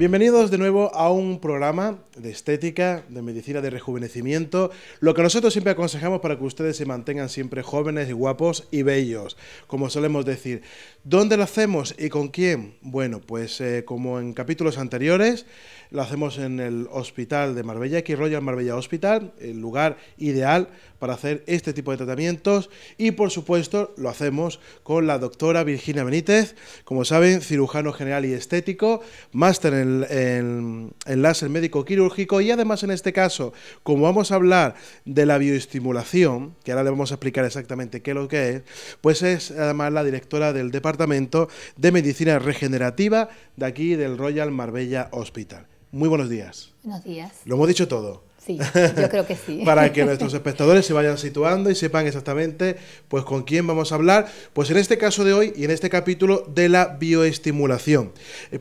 Bienvenidos de nuevo a un programa de estética, de medicina de rejuvenecimiento, lo que nosotros siempre aconsejamos para que ustedes se mantengan siempre jóvenes y guapos y bellos, como solemos decir. ¿Dónde lo hacemos y con quién? Bueno, pues eh, como en capítulos anteriores, lo hacemos en el Hospital de Marbella, aquí Royal Marbella Hospital, el lugar ideal para hacer este tipo de tratamientos y por supuesto lo hacemos con la doctora Virginia Benítez, como saben, cirujano general y estético, máster en el, láser médico quirúrgico y además en este caso, como vamos a hablar de la bioestimulación, que ahora le vamos a explicar exactamente qué es lo que es, pues es además la directora del Departamento de Medicina Regenerativa de aquí del Royal Marbella Hospital. Muy buenos días. Buenos días. Lo hemos dicho todo. Sí, yo creo que sí. Para que nuestros espectadores se vayan situando y sepan exactamente pues con quién vamos a hablar, pues en este caso de hoy y en este capítulo de la bioestimulación.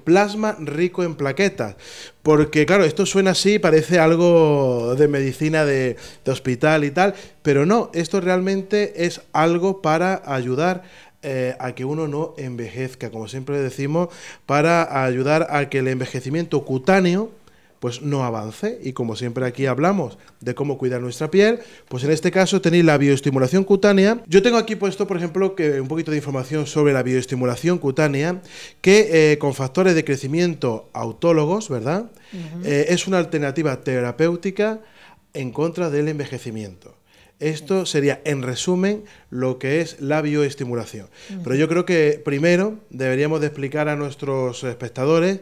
Plasma rico en plaquetas. Porque claro, esto suena así, parece algo de medicina de, hospital y tal, pero no, esto realmente es algo para ayudar eh, a que uno no envejezca, como siempre decimos, para ayudar a que el envejecimiento cutáneo pues no avance. Y como siempre aquí hablamos de cómo cuidar nuestra piel, pues en este caso tenéis la bioestimulación cutánea. Yo tengo aquí puesto, por ejemplo, que un poquito de información sobre la bioestimulación cutánea, que eh, con factores de crecimiento autólogos, ¿verdad? Eh, es una alternativa terapéutica en contra del envejecimiento. Esto sería, en resumen, lo que es la bioestimulación. Pero yo creo que primero deberíamos de explicar a nuestros espectadores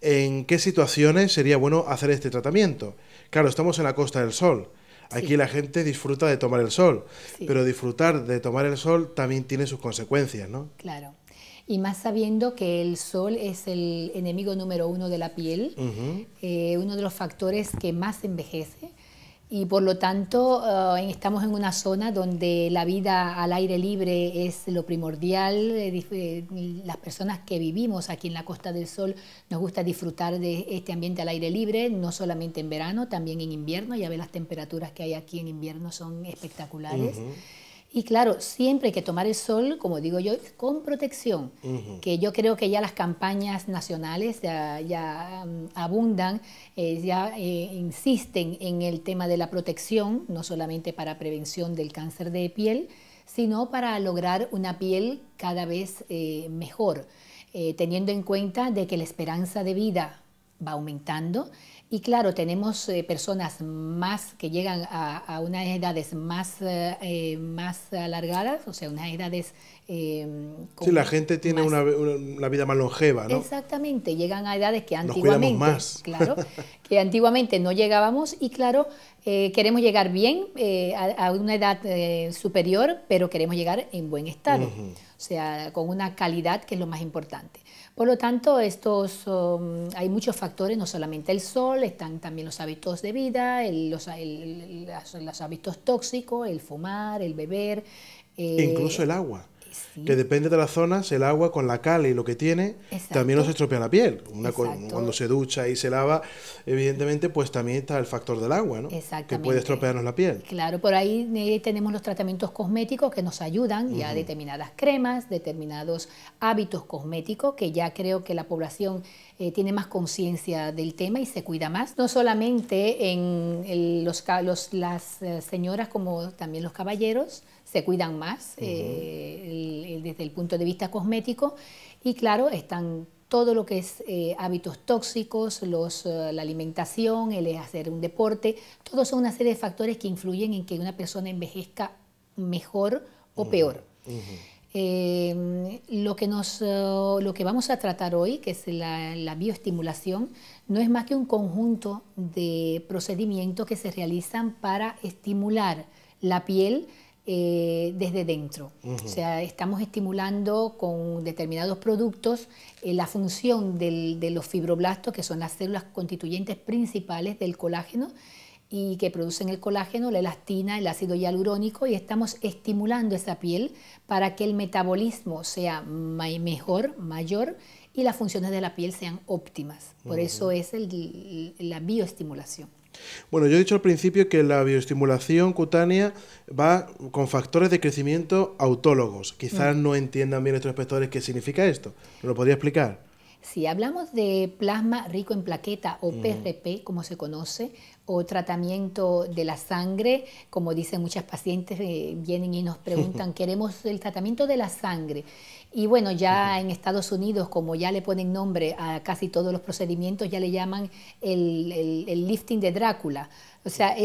en qué situaciones sería bueno hacer este tratamiento. Claro, estamos en la Costa del Sol. Aquí la gente disfruta de tomar el sol, pero disfrutar de tomar el sol también tiene sus consecuencias, ¿no? Claro. Y más sabiendo que el sol es el enemigo número uno de la piel, eh, uno de los factores que más envejece, y por lo tanto eh, estamos en una zona donde la vida al aire libre es lo primordial. Eh, eh, las personas que vivimos aquí en la Costa del Sol nos gusta disfrutar de este ambiente al aire libre, no solamente en verano, también en invierno. Ya ve las temperaturas que hay aquí en invierno son espectaculares. Y claro, siempre hay que tomar el sol, como digo yo, con protección, que yo creo que ya las campañas nacionales ya, mm, abundan, eh, ya eh, insisten en el tema de la protección, no solamente para prevención del cáncer de piel, sino para lograr una piel cada vez eh, mejor, teniendo en cuenta de que la esperanza de vida va aumentando y claro, tenemos eh, personas más que llegan a, unas edades más, eh, eh, más alargadas, o sea, unas edades... Eh, sí, la gente tiene una, una, vida más longeva, ¿no? Exactamente, llegan a edades que antiguamente... más. Claro, que antiguamente no llegábamos y claro, queremos llegar bien a, una edad superior, pero queremos llegar en buen estado, o sea, con una calidad que es lo más importante. Por lo tanto, estos, um, hay muchos factores, no solamente el sol, están también los hábitos de vida, los, hábitos tóxicos, el fumar, el beber. incluso el eh, agua que depende de las zonas, el agua con la cal y lo que tiene también nos estropea la piel. cuando se ducha y se lava, evidentemente, pues también está el factor del agua, ¿no? Que puede estropearnos la piel. Claro, por ahí eh, tenemos los tratamientos cosméticos que nos ayudan ya a determinadas cremas, determinados hábitos cosméticos que ya creo que la población eh, tiene más conciencia del tema y se cuida más, no solamente en los, las eh, señoras como también los caballeros se cuidan más eh, desde el punto de vista cosmético y claro, están todo lo que es hábitos tóxicos, los, la alimentación, el hacer un deporte, todos son una serie de factores que influyen en que una persona envejezca mejor o peor. Em, lo, que eh, lo que vamos a tratar hoy, que es la, bioestimulación, no es más que un conjunto de procedimientos que se realizan para estimular la piel eh, desde dentro. O sea, estamos estimulando con determinados productos eh, la función de los fibroblastos, que son las células constituyentes principales del colágeno, y que producen el colágeno, la elastina, el ácido hialurónico y estamos estimulando esa piel para que el metabolismo sea mejor, mayor y las funciones de la piel sean óptimas. Por eso es la bioestimulación. Bueno, yo he dicho al principio que la bioestimulación cutánea va con factores de crecimiento autólogos. Quizás mm. no entiendan bien nuestros espectadores qué significa esto. ¿Me lo podría explicar? Si hablamos de plasma rico en plaqueta o PRP, mm. como se conoce, o tratamiento de la sangre, como dicen muchas pacientes, eh, vienen y nos preguntan, queremos el tratamiento de la sangre. Y bueno, ya en Estados Unidos, como ya le ponen nombre a casi todos los procedimientos, ya le llaman el, lifting de Drácula. O sea,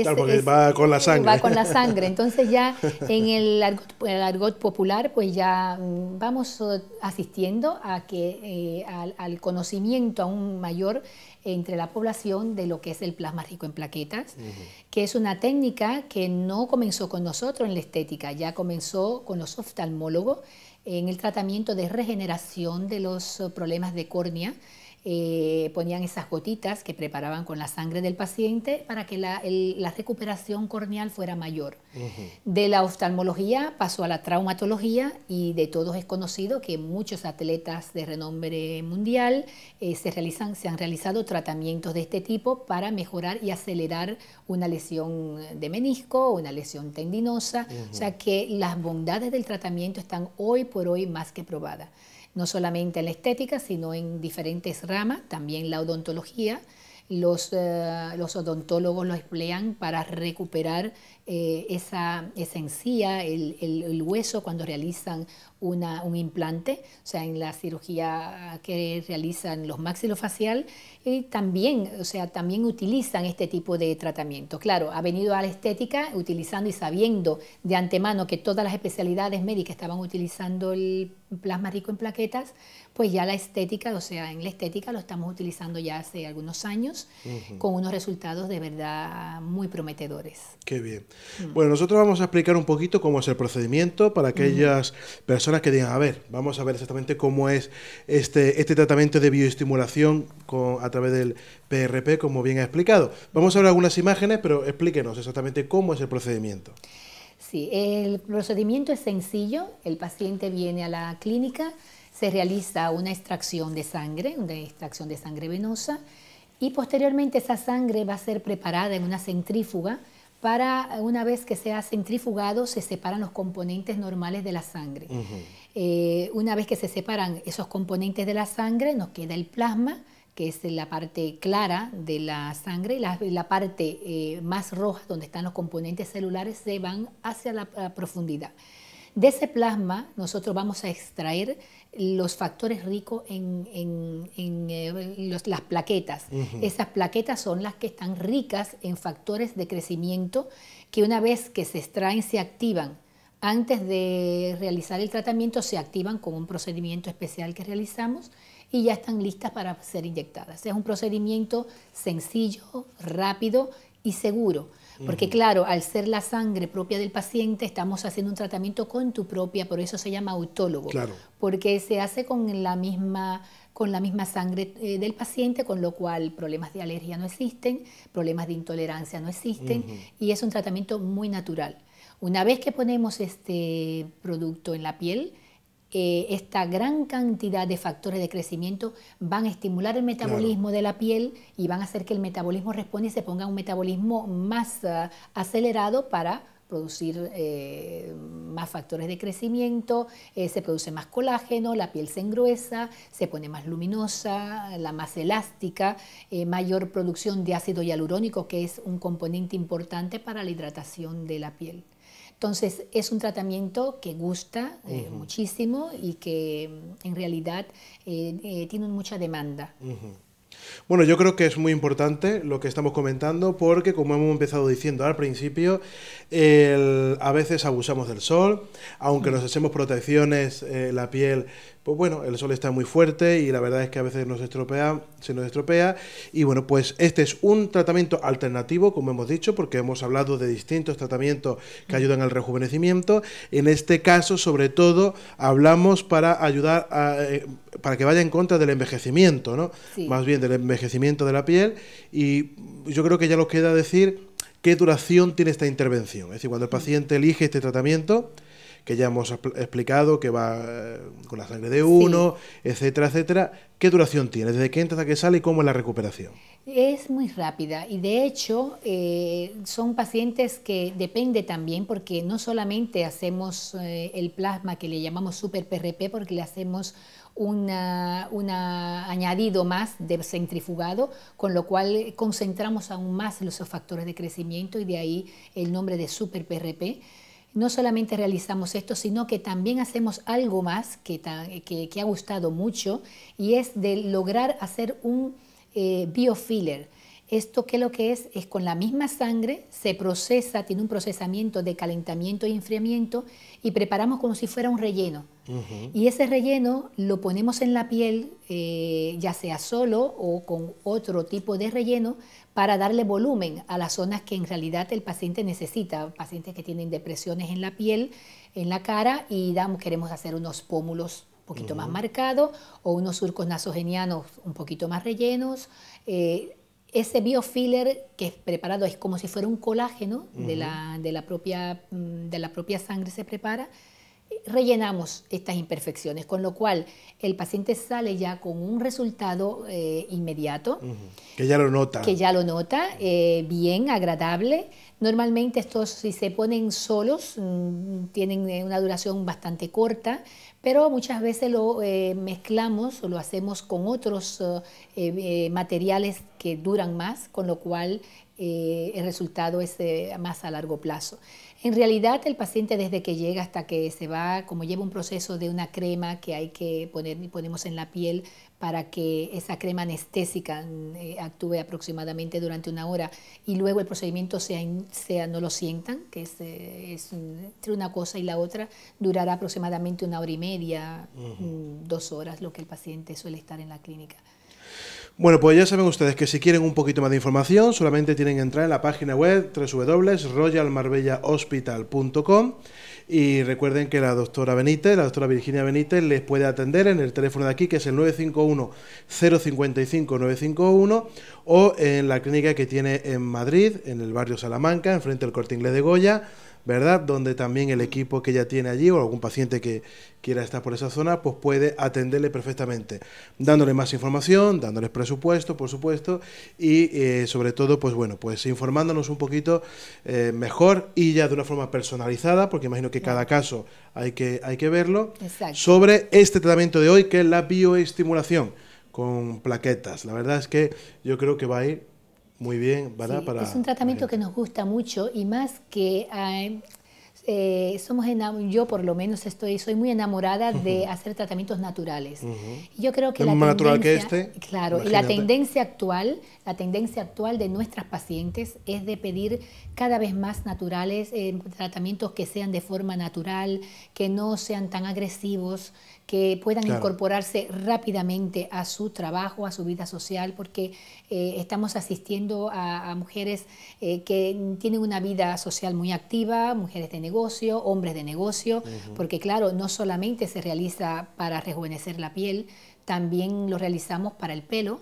va con la eh, sangre. Va con la sangre. Entonces ya en el argot, popular, pues ya mm, vamos eh, asistiendo a que, al, al, conocimiento aún mayor entre la población de lo que es el plasma rico en plaquetas, que es una técnica que no comenzó con nosotros en la estética, ya comenzó con los oftalmólogos en el tratamiento de regeneración de los eh, problemas de córnea eh, ponían esas gotitas que preparaban con la sangre del paciente para que la, recuperación corneal fuera mayor. De la oftalmología pasó a la traumatología y de todos es conocido que muchos atletas de renombre mundial eh, se, han realizado tratamientos de este tipo para mejorar y acelerar una lesión de menisco, o una lesión tendinosa, o sea que las bondades del tratamiento están hoy por hoy más que probadas no solamente en la estética, sino en diferentes ramas, también la odontología. Los, eh, los odontólogos lo emplean para recuperar eh, esa, esencia, el, hueso cuando realizan una, un implante, o sea, en la cirugía que realizan los maxilofacial, también, o sea, también utilizan este tipo de tratamiento. Claro, ha venido a la estética utilizando y sabiendo de antemano que todas las especialidades médicas estaban utilizando el plasma rico en plaquetas, pues ya la estética, o sea, en la estética lo estamos utilizando ya hace algunos años con unos resultados de verdad muy prometedores. Qué bien. Mm. Bueno, nosotros vamos a explicar un poquito cómo es el procedimiento para aquellas mm. personas que digan, a ver, vamos a ver exactamente cómo es este, este tratamiento de bioestimulación a través del PRP, como bien ha explicado. Vamos a ver algunas imágenes, pero explíquenos exactamente cómo es el procedimiento. Sí, el procedimiento es sencillo. El paciente viene a la clínica, se realiza una extracción de sangre, una extracción de sangre venosa, y posteriormente esa sangre va a ser preparada en una centrífuga para una vez que se sea centrifugado se separan los componentes normales de la sangre. Eh, una vez que se separan esos componentes de la sangre nos queda el plasma, que es la parte clara de la sangre, y la, parte eh, más roja, donde están los componentes celulares, se van hacia la profundidad. De ese plasma nosotros vamos a extraer los factores ricos en, eh, las plaquetas. Esas plaquetas son las que están ricas en factores de crecimiento que una vez que se extraen se activan. Antes de realizar el tratamiento se activan con un procedimiento especial que realizamos y ya están listas para ser inyectadas. Es un procedimiento sencillo, rápido y seguro. Porque claro, al ser la sangre propia del paciente, estamos haciendo un tratamiento con tu propia, por eso se llama autólogo. Porque se hace con la misma sangre eh, del paciente, con lo cual problemas de alergia no existen, problemas de intolerancia no existen, y es un tratamiento muy natural. Una vez que ponemos este producto en la piel, esta gran cantidad de factores de crecimiento van a estimular el metabolismo de la piel y van a hacer que el metabolismo responda y se ponga un metabolismo más eh, acelerado para producir eh, más factores de crecimiento, eh, se produce más colágeno, la piel se engruesa, se pone más luminosa, la más elástica, mayor producción de ácido hialurónico, que es un componente importante para la hidratación de la piel. Entonces es un tratamiento que gusta eh, muchísimo y que mm, en realidad eh, eh, tiene mucha demanda. Bueno, yo creo que es muy importante lo que estamos comentando porque, como hemos empezado diciendo al principio, a veces abusamos del sol, aunque nos hacemos protecciones, la piel pues bueno, el sol está muy fuerte y la verdad es que a veces nos estropea, se nos estropea. Y bueno, pues este es un tratamiento alternativo, como hemos dicho, porque hemos hablado de distintos tratamientos que ayudan al rejuvenecimiento. En este caso, sobre todo, hablamos para ayudar eh, para que vaya en contra del envejecimiento, ¿no? Más bien del envejecimiento de la piel. Y yo creo que ya nos queda decir qué duración tiene esta intervención. Es decir, cuando el paciente elige este tratamiento, que ya hemos explicado, que va eh, con la sangre de uno, etcétera, etcétera. ¿Qué duración tiene? ¿Desde qué entra hasta que sale y cómo es la recuperación? Es muy rápida y de hecho eh, son pacientes que depende también porque no solamente hacemos eh, el plasma que le llamamos super PRP porque le hacemos un añadido más de centrifugado, con lo cual concentramos aún más los factores de crecimiento y de ahí el nombre de super PRP no solamente realizamos esto, sino que también hacemos algo más que, ha gustado mucho y es de lograr hacer un eh, biofiller esto que lo que es es con la misma sangre, se procesa, tiene un procesamiento de calentamiento y enfriamiento y preparamos como si fuera un relleno. Y ese relleno lo ponemos en la piel, eh, ya sea solo o con otro tipo de relleno, para darle volumen a las zonas que en realidad el paciente necesita. Pacientes que tienen depresiones en la piel, en la cara y damos, queremos hacer unos pómulos un poquito más marcados o unos surcos nasogenianos un poquito más rellenos. Eh, ese biofiller que es preparado es como si fuera un colágeno de, la, de, la propia, mm, de la propia sangre se prepara, eh, rellenamos estas imperfecciones, con lo cual el paciente sale ya con un resultado eh, inmediato. Que ya lo nota. Que ya lo nota, eh, bien, agradable. Normalmente estos, si se ponen solos, mm, tienen una duración bastante corta pero muchas veces lo eh, mezclamos o lo hacemos con otros eh, eh, materiales que duran más, con lo cual eh, el resultado es eh, más a largo plazo. En realidad el paciente desde que llega hasta que se va, como lleva un proceso de una crema que hay que poner, ponemos en la piel para que esa crema anestésica mm, eh, actúe aproximadamente durante una hora y luego el procedimiento sea, no lo sientan, que es, mm, entre una cosa y la otra, durará aproximadamente una hora y media, mm, dos horas, lo que el paciente suele estar en la clínica. Bueno, pues ya saben ustedes que si quieren un poquito más de información, solamente tienen que entrar en la página web www.royalmarbellahospital.com y recuerden que la doctora Benítez, la doctora Virginia Benítez, les puede atender en el teléfono de aquí, que es el 951-055-951, o en la clínica que tiene en Madrid, en el barrio Salamanca, enfrente del Corte Inglés de Goya ¿verdad? Donde también el equipo que ya tiene allí o algún paciente que quiera estar por esa zona, pues puede atenderle perfectamente, dándole más información, dándoles presupuesto, por supuesto, y eh, sobre todo, pues bueno, pues informándonos un poquito eh, mejor y ya de una forma personalizada, porque imagino que cada caso hay que, hay que verlo, sobre este tratamiento de hoy, que es la bioestimulación con plaquetas. La verdad es que yo creo que va a ir muy bien, para, es un tratamiento que nos gusta mucho y más que eh, eh, yo por lo menos estoy soy muy enamorada de hacer tratamientos naturales. Yo creo que la más natural que este. Claro, y la tendencia actual, la tendencia actual de nuestras pacientes es de pedir cada vez más naturales eh, tratamientos que sean de forma natural, que no sean tan agresivos, que puedan incorporarse rápidamente a su trabajo, a su vida social, porque eh, estamos asistiendo a, mujeres eh, que tienen una vida social muy activa, mujeres de negocio, hombres de negocio, porque claro, no solamente se realiza para rejuvenecer la piel, también lo realizamos para el pelo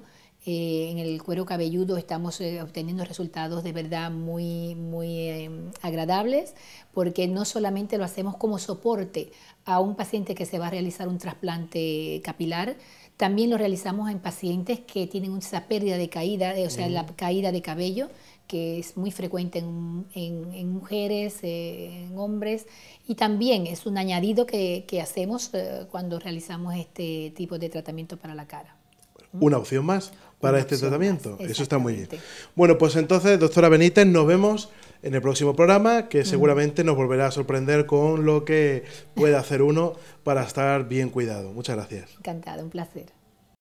eh, en el cuero cabelludo estamos eh, obteniendo resultados de verdad muy, muy em, agradables porque no solamente lo hacemos como soporte a un paciente que se va a realizar un trasplante capilar, también lo realizamos en pacientes que tienen esa pérdida de caída, eh, o sea, la caída de cabello, que es muy frecuente en, mujeres, en hombres, y también es un añadido que, hacemos cuando realizamos este tipo de tratamiento para la cara. ¿Una opción más? para este tratamiento. Eso está muy bien. Bueno, pues entonces, doctora Benítez, nos vemos en el próximo programa, que seguramente nos volverá a sorprender con lo que puede hacer uno para estar bien cuidado. Muchas gracias. Encantado, un placer.